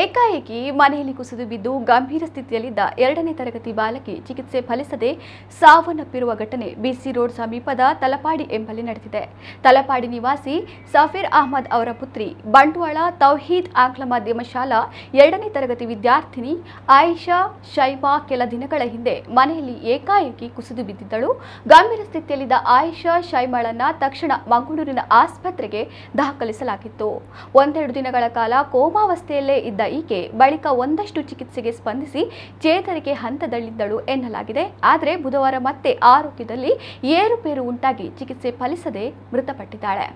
ಏಕಾಏಕಿ ಮನೆಯಲ್ಲಿ ಕುಸಿದು ಬಿದ್ದು ಗಂಭೀರ ಸ್ಥಿತಿಯಲ್ಲಿದ್ದ ಎರಡನೇ ತರಗತಿ ಬಾಲಕಿ ಚಿಕಿತ್ಸೆ ಫಲಿಸದೆ ಸಾವನ್ನಪ್ಪಿರುವ ಘಟನೆ ಬಿಸಿ ರೋಡ್ ಸಮೀಪದ ತಲಪಾಡಿ ಎಂಬಲ್ಲಿ ನಡೆದಿದೆ ತಲಪಾಡಿ ನಿವಾಸಿ ಸಫೀರ್ ಅಹಮದ್ ಅವರ ಪುತ್ರಿ ಬಂಟ್ವಾಳ ತೌಹೀದ್ ಆಂಗ್ಲ ಮಾಧ್ಯಮ ಶಾಲಾ ಎರಡನೇ ತರಗತಿ ವಿದ್ಯಾರ್ಥಿನಿ ಆಯಿಷಾ ಶೈಮಾ ಕೆಲ ದಿನಗಳ ಹಿಂದೆ ಮನೆಯಲ್ಲಿ ಏಕಾಏಕಿ ಕುಸಿದು ಬಿದ್ದಿದ್ದಳು ಗಂಭೀರ ಸ್ಥಿತಿಯಲ್ಲಿದ್ದ ಆಯಿಷಾ ಶೈಮಾಳನ್ನ ತಕ್ಷಣ ಮಂಗಳೂರಿನ ಆಸ್ಪತ್ರೆಗೆ ದಾಖಲಿಸಲಾಗಿತ್ತು ಒಂದೆರಡು ದಿನಗಳ ಕಾಲ ಕೋಮಾವಸ್ಥೆಯಲ್ಲೇ ಇದ್ದ ಈಕೆ ಬಳಿಕ ಒಂದಷ್ಟು ಚಿಕಿತ್ಸೆಗೆ ಸ್ಪಂದಿಸಿ ಚೇತರಿಕೆ ಹಂತದಲ್ಲಿದ್ದಳು ಎನ್ನಲಾಗಿದೆ ಆದರೆ ಬುಧವಾರ ಮತ್ತೆ ಆರೋಗ್ಯದಲ್ಲಿ ಏರುಪೇರು ಉಂಟಾಗಿ ಚಿಕಿತ್ಸೆ ಫಲಿಸದೆ ಮೃತಪಟ್ಟಿದ್ದಾಳೆ